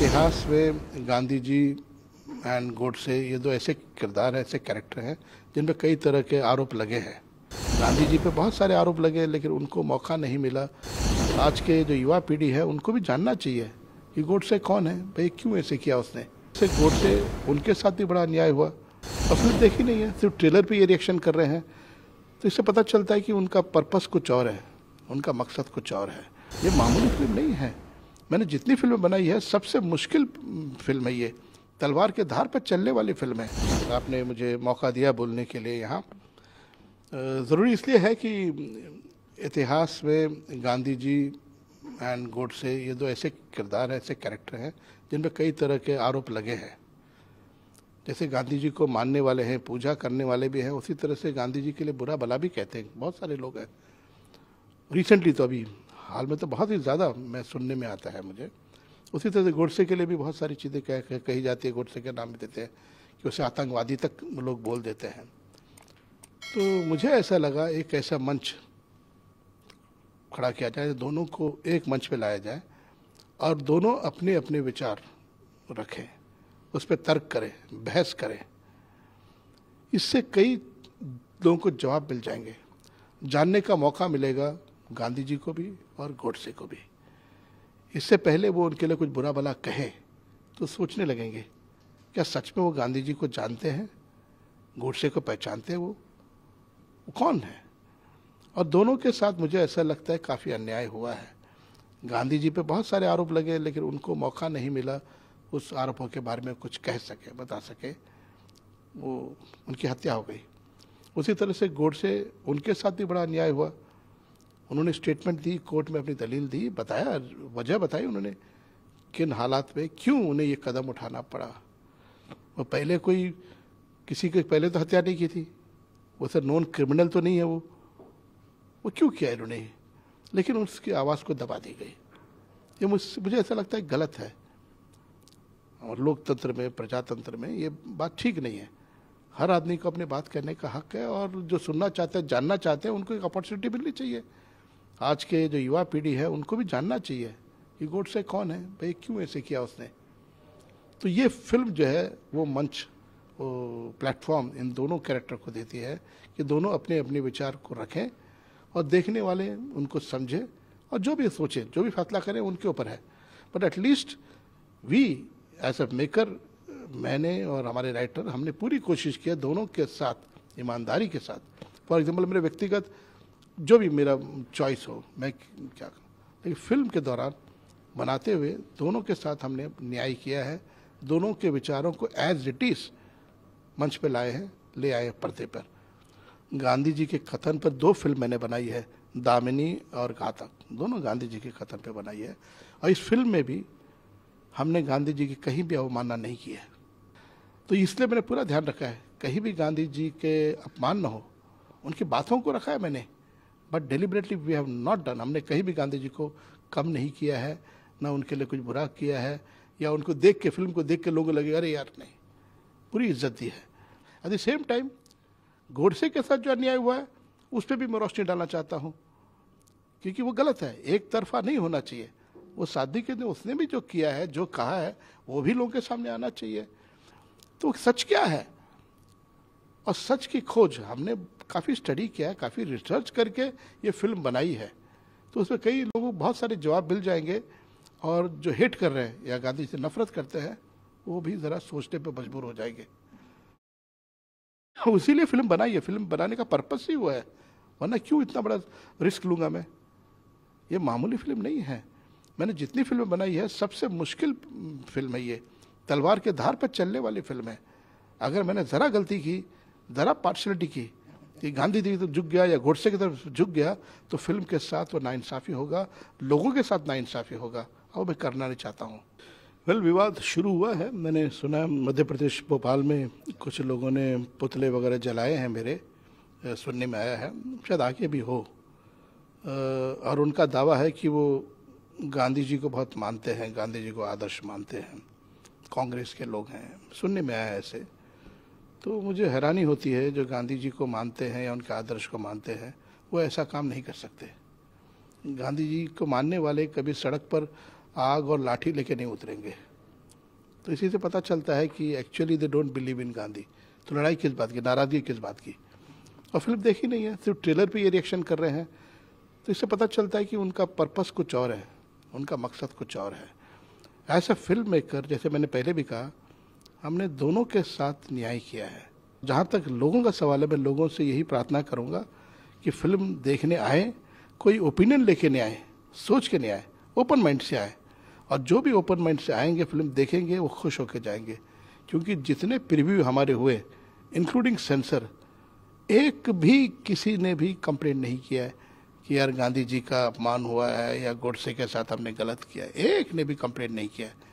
इतिहास में गांधी जी एंड गोडसे ये दो ऐसे किरदार हैं ऐसे कैरेक्टर हैं जिन पर कई तरह के आरोप लगे हैं गांधी जी पे बहुत सारे आरोप लगे हैं लेकिन उनको मौका नहीं मिला आज के जो युवा पीढ़ी है उनको भी जानना चाहिए कि गोडसे कौन है भाई क्यों ऐसे किया उसने से गोडसे उनके साथ भी बड़ा अन्याय हुआ और फिर देखी नहीं है सिर्फ ट्रेलर पर ये रिएक्शन कर रहे हैं तो इससे पता चलता है कि उनका पर्पस कुछ और है उनका मकसद कुछ और है ये मामूली फिल्म नहीं है मैंने जितनी फिल्म बनाई है सबसे मुश्किल फिल्म है ये तलवार के धार पर चलने वाली फिल्म है आपने मुझे मौका दिया बोलने के लिए यहाँ ज़रूरी इसलिए है कि इतिहास में गांधी जी एंड गोड से ये दो ऐसे किरदार हैं ऐसे कैरेक्टर हैं जिन पर कई तरह के आरोप लगे हैं जैसे गांधी जी को मानने वाले हैं पूजा करने वाले भी हैं उसी तरह से गांधी जी के लिए बुरा भला भी कहते हैं बहुत सारे लोग हैं रिसेंटली तो अभी हाल में तो बहुत ही ज़्यादा मैं सुनने में आता है मुझे उसी तरह से गोडसे के लिए भी बहुत सारी चीज़ें कह, कही जाती है गोडसे के नाम भी देते हैं कि उसे आतंकवादी तक लोग बोल देते हैं तो मुझे ऐसा लगा एक ऐसा मंच खड़ा किया जाए दोनों को एक मंच पे लाया जाए और दोनों अपने अपने विचार रखें उस पर तर्क करें बहस करें इससे कई लोगों को जवाब मिल जाएंगे जानने का मौका मिलेगा गांधी जी को भी और गोडसे को भी इससे पहले वो उनके लिए कुछ बुरा भला कहे तो सोचने लगेंगे क्या सच में वो गांधी जी को जानते हैं गोडसे को पहचानते हैं वो वो कौन है और दोनों के साथ मुझे ऐसा लगता है काफ़ी अन्याय हुआ है गांधी जी पे बहुत सारे आरोप लगे लेकिन उनको मौका नहीं मिला उस आरोपों के बारे में कुछ कह सके बता सके वो उनकी हत्या हो गई उसी तरह से गोडसे उनके साथ भी बड़ा अन्याय हुआ उन्होंने स्टेटमेंट दी कोर्ट में अपनी दलील दी बताया वजह बताई उन्होंने किन हालात में क्यों उन्हें ये कदम उठाना पड़ा वो पहले कोई किसी के पहले तो हत्या नहीं की थी वो सर नॉन क्रिमिनल तो नहीं है वो वो क्यों किया इन्होंने लेकिन उसकी आवाज़ को दबा दी गई ये मुझसे मुझे ऐसा लगता है गलत है और लोकतंत्र में प्रजातंत्र में ये बात ठीक नहीं है हर आदमी को अपनी बात कहने का हक है और जो सुनना चाहते हैं जानना चाहते हैं उनको एक अपॉर्चुनिटी मिलनी चाहिए आज के जो युवा पीढ़ी है उनको भी जानना चाहिए कि गोडसे कौन है भाई क्यों ऐसे किया उसने तो ये फिल्म जो है वो मंच प्लेटफॉर्म इन दोनों कैरेक्टर को देती है कि दोनों अपने अपने विचार को रखें और देखने वाले उनको समझें और जो भी सोचें जो भी फैसला करें उनके ऊपर है but at least we as a maker मैंने और हमारे राइटर हमने पूरी कोशिश किया दोनों के साथ ईमानदारी के साथ फॉर एग्जाम्पल मेरे व्यक्तिगत जो भी मेरा चॉइस हो मैं क्या करूँ लेकिन फिल्म के दौरान बनाते हुए दोनों के साथ हमने न्याय किया है दोनों के विचारों को एज इट इज मंच पे लाए हैं ले आए पर्दे पर गांधी जी के कथन पर दो फिल्म मैंने बनाई है दामिनी और घातक दोनों गांधी जी के कथन पर बनाई है और इस फिल्म में भी हमने गांधी जी की कहीं भी अवमानना नहीं की है तो इसलिए मैंने पूरा ध्यान रखा है कहीं भी गांधी जी के अपमान न हो उनकी बातों को रखा है मैंने but deliberately we have not done हमने कहीं भी गांधी जी को कम नहीं किया है ना उनके लिए कुछ बुरा किया है या उनको देख के फिल्म को देख के लोगों लगे अरे यार नहीं पूरी इज्जत दी है at the same time Godse के साथ जो अन्याय हुआ है उस पर भी मैं रोशनी डालना चाहता हूँ क्योंकि वो गलत है एक तरफा नहीं होना चाहिए वो शादी के दिन उसने भी जो किया है जो कहा है वो भी लोगों के सामने आना चाहिए तो सच क्या है और सच की खोज हमने काफ़ी स्टडी किया है काफ़ी रिसर्च करके ये फिल्म बनाई है तो उसमें कई लोगों को बहुत सारे जवाब मिल जाएंगे और जो हिट कर रहे हैं या गांधी से नफरत करते हैं वो भी ज़रा सोचने पर मजबूर हो जाएंगे लिए फिल्म बनाई है फिल्म बनाने का पर्पस ही हुआ है वरना क्यों इतना बड़ा रिस्क लूँगा मैं ये मामूली फिल्म नहीं है मैंने जितनी फिल्म बनाई है सबसे मुश्किल फिल्म है ये तलवार के धार पर चलने वाली फिल्म है अगर मैंने ज़रा गलती की ज़रा पार्शलिटी की कि गांधी जी की तरफ झुक गया या घोड़से की तरफ झुक गया तो फिल्म के साथ वो नाइंसाफ़ी होगा लोगों के साथ नाइंसाफ़ी होगा और मैं करना नहीं चाहता हूँ वेल विवाद शुरू हुआ है मैंने सुना मध्य प्रदेश भोपाल में कुछ लोगों ने पुतले वगैरह जलाए हैं मेरे सुनने में आया है शायद आगे भी हो और उनका दावा है कि वो गांधी जी को बहुत मानते हैं गांधी जी को आदर्श मानते हैं कांग्रेस के लोग हैं सुनने में आया ऐसे तो मुझे हैरानी होती है जो गांधी जी को मानते हैं या उनके आदर्श को मानते हैं वो ऐसा काम नहीं कर सकते गांधी जी को मानने वाले कभी सड़क पर आग और लाठी लेके नहीं उतरेंगे तो इसी से पता चलता है कि actually they don't believe in Gandhi तो लड़ाई किस बात की नाराज़गी किस बात की और फिल्म देखी नहीं है सिर्फ ट्रेलर पर ये रिएक्शन कर रहे हैं तो इससे पता चलता है कि उनका पर्पस कुछ और है उनका मकसद कुछ और है ऐसा फिल्म मेकर जैसे मैंने पहले भी कहा हमने दोनों के साथ न्याय किया है जहाँ तक लोगों का सवाल है मैं लोगों से यही प्रार्थना करूँगा कि फिल्म देखने आए कोई ओपिनियन लेके नहीं आए सोच के नहीं आए ओपन माइंड से आए और जो भी ओपन माइंड से आएंगे फिल्म देखेंगे वो खुश होकर जाएंगे क्योंकि जितने प्रिव्यू हमारे हुए इंक्लूडिंग सेंसर एक भी किसी ने भी कंप्लेन नहीं किया है कि यार गांधी जी का अपमान हुआ है या गोडसे के साथ हमने गलत किया है एक ने भी कंप्लेन नहीं किया है